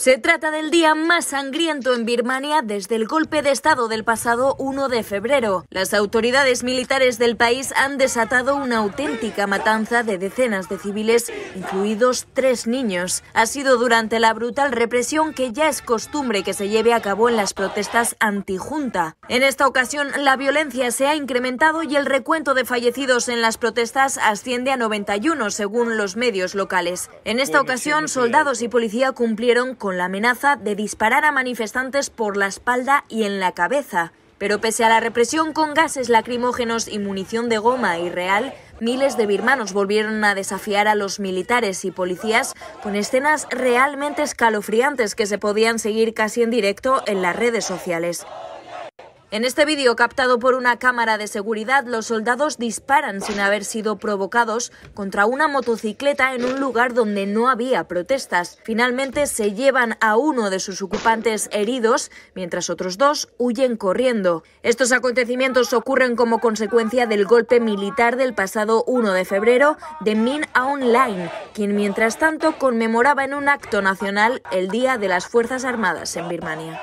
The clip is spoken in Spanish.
Se trata del día más sangriento en Birmania desde el golpe de Estado del pasado 1 de febrero. Las autoridades militares del país han desatado una auténtica matanza de decenas de civiles, incluidos tres niños. Ha sido durante la brutal represión que ya es costumbre que se lleve a cabo en las protestas antijunta. En esta ocasión, la violencia se ha incrementado y el recuento de fallecidos en las protestas asciende a 91, según los medios locales. En esta ocasión, soldados y policía cumplieron con con la amenaza de disparar a manifestantes por la espalda y en la cabeza. Pero pese a la represión con gases lacrimógenos y munición de goma irreal, miles de birmanos volvieron a desafiar a los militares y policías con escenas realmente escalofriantes que se podían seguir casi en directo en las redes sociales. En este vídeo captado por una cámara de seguridad, los soldados disparan sin haber sido provocados contra una motocicleta en un lugar donde no había protestas. Finalmente se llevan a uno de sus ocupantes heridos, mientras otros dos huyen corriendo. Estos acontecimientos ocurren como consecuencia del golpe militar del pasado 1 de febrero de Min Aung Hlaing, quien mientras tanto conmemoraba en un acto nacional el Día de las Fuerzas Armadas en Birmania.